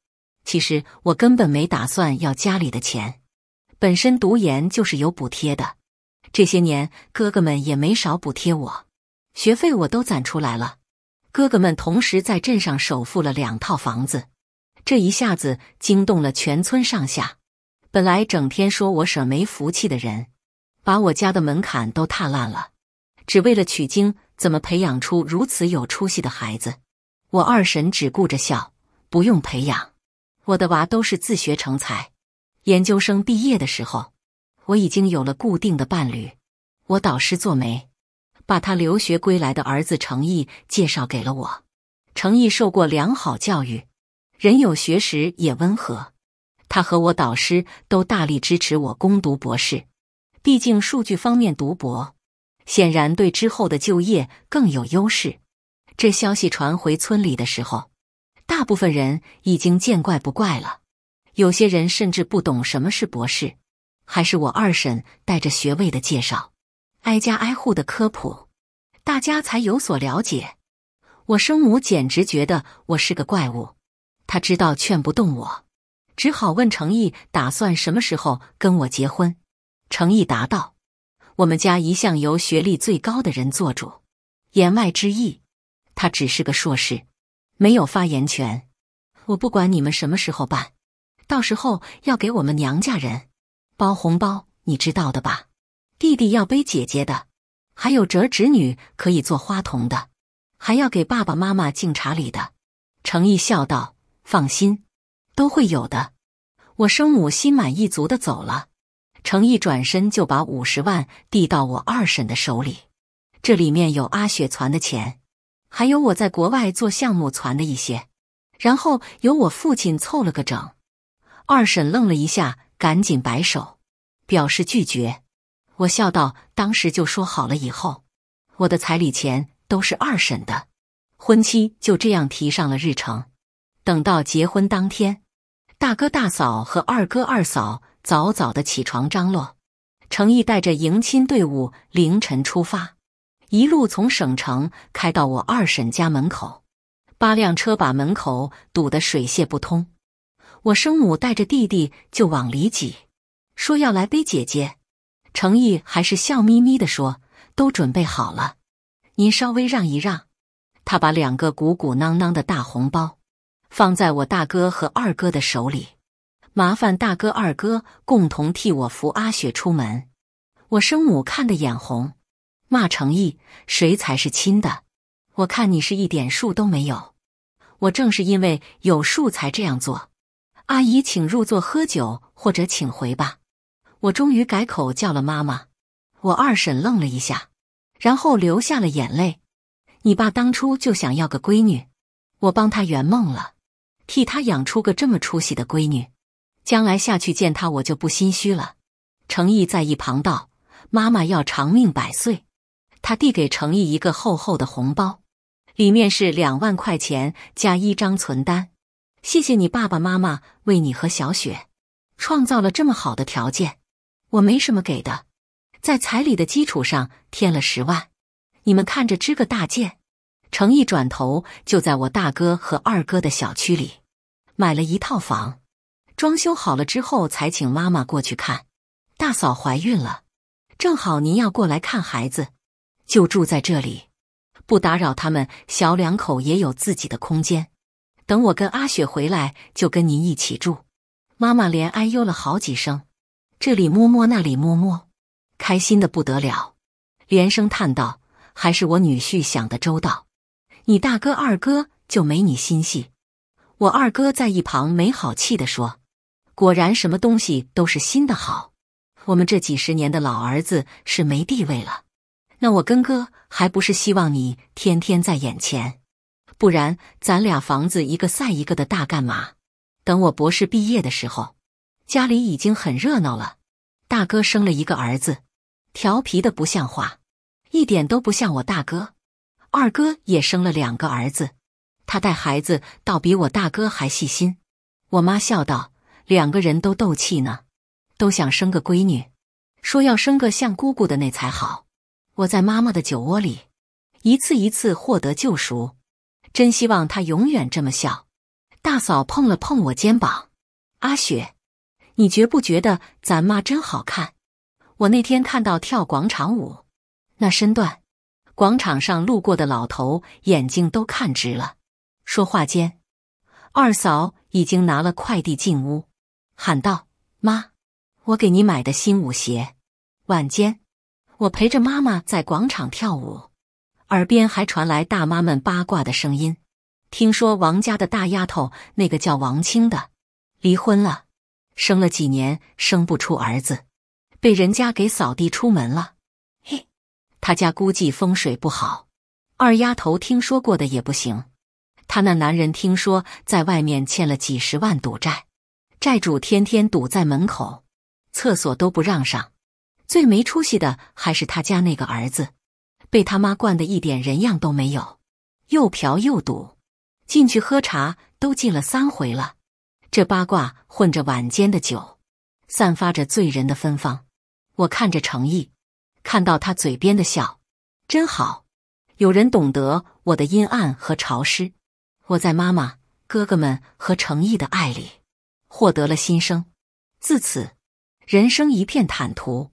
其实我根本没打算要家里的钱，本身读研就是有补贴的，这些年哥哥们也没少补贴我，学费我都攒出来了。哥哥们同时在镇上首付了两套房子，这一下子惊动了全村上下，本来整天说我婶没福气的人。把我家的门槛都踏烂了，只为了取经，怎么培养出如此有出息的孩子？我二婶只顾着笑，不用培养，我的娃都是自学成才。研究生毕业的时候，我已经有了固定的伴侣，我导师做媒，把他留学归来的儿子程毅介绍给了我。程毅受过良好教育，人有学识也温和，他和我导师都大力支持我攻读博士。毕竟，数据方面读博，显然对之后的就业更有优势。这消息传回村里的时候，大部分人已经见怪不怪了。有些人甚至不懂什么是博士，还是我二婶带着学位的介绍，挨家挨户的科普，大家才有所了解。我生母简直觉得我是个怪物，她知道劝不动我，只好问程毅打算什么时候跟我结婚。诚毅答道：“我们家一向由学历最高的人做主，言外之意，他只是个硕士，没有发言权。我不管你们什么时候办，到时候要给我们娘家人包红包，你知道的吧？弟弟要背姐姐的，还有侄侄女可以做花童的，还要给爸爸妈妈敬茶礼的。”诚毅笑道：“放心，都会有的。”我生母心满意足的走了。程毅转身就把五十万递到我二婶的手里，这里面有阿雪攒的钱，还有我在国外做项目攒的一些，然后由我父亲凑了个整。二婶愣了一下，赶紧摆手，表示拒绝。我笑道：“当时就说好了，以后我的彩礼钱都是二婶的，婚期就这样提上了日程。等到结婚当天，大哥大嫂和二哥二嫂。”早早的起床张罗，程毅带着迎亲队伍凌晨出发，一路从省城开到我二婶家门口，八辆车把门口堵得水泄不通。我生母带着弟弟就往里挤，说要来背姐姐。程毅还是笑眯眯的说：“都准备好了，您稍微让一让。”他把两个鼓鼓囊囊的大红包，放在我大哥和二哥的手里。麻烦大哥、二哥共同替我扶阿雪出门。我生母看得眼红，骂程毅：“谁才是亲的？我看你是一点数都没有。我正是因为有数才这样做。”阿姨，请入座喝酒，或者请回吧。我终于改口叫了妈妈。我二婶愣了一下，然后流下了眼泪。你爸当初就想要个闺女，我帮他圆梦了，替他养出个这么出息的闺女。将来下去见他，我就不心虚了。程毅在一旁道：“妈妈要长命百岁。”他递给程毅一个厚厚的红包，里面是两万块钱加一张存单。谢谢你爸爸妈妈为你和小雪创造了这么好的条件。我没什么给的，在彩礼的基础上添了十万，你们看着支个大件。程毅转头就在我大哥和二哥的小区里买了一套房。装修好了之后才请妈妈过去看，大嫂怀孕了，正好您要过来看孩子，就住在这里，不打扰他们小两口也有自己的空间。等我跟阿雪回来就跟您一起住。妈妈连哎呦了好几声，这里摸摸那里摸摸，开心的不得了，连声叹道：“还是我女婿想的周到，你大哥二哥就没你心细。”我二哥在一旁没好气地说。果然，什么东西都是新的好。我们这几十年的老儿子是没地位了。那我跟哥还不是希望你天天在眼前，不然咱俩房子一个赛一个的大干嘛？等我博士毕业的时候，家里已经很热闹了。大哥生了一个儿子，调皮的不像话，一点都不像我大哥。二哥也生了两个儿子，他带孩子倒比我大哥还细心。我妈笑道。两个人都斗气呢，都想生个闺女，说要生个像姑姑的那才好。我在妈妈的酒窝里，一次一次获得救赎，真希望她永远这么笑。大嫂碰了碰我肩膀：“阿雪，你觉不觉得咱妈真好看？”我那天看到跳广场舞，那身段，广场上路过的老头眼睛都看直了。说话间，二嫂已经拿了快递进屋。喊道：“妈，我给你买的新舞鞋。”晚间，我陪着妈妈在广场跳舞，耳边还传来大妈们八卦的声音。听说王家的大丫头，那个叫王青的，离婚了，生了几年生不出儿子，被人家给扫地出门了。嘿，他家估计风水不好，二丫头听说过的也不行。他那男人听说在外面欠了几十万赌债。债主天天堵在门口，厕所都不让上。最没出息的还是他家那个儿子，被他妈惯得一点人样都没有，又嫖又赌，进去喝茶都进了三回了。这八卦混着晚间的酒，散发着醉人的芬芳。我看着诚意，看到他嘴边的笑，真好。有人懂得我的阴暗和潮湿。我在妈妈、哥哥们和诚意的爱里。获得了新生，自此人生一片坦途。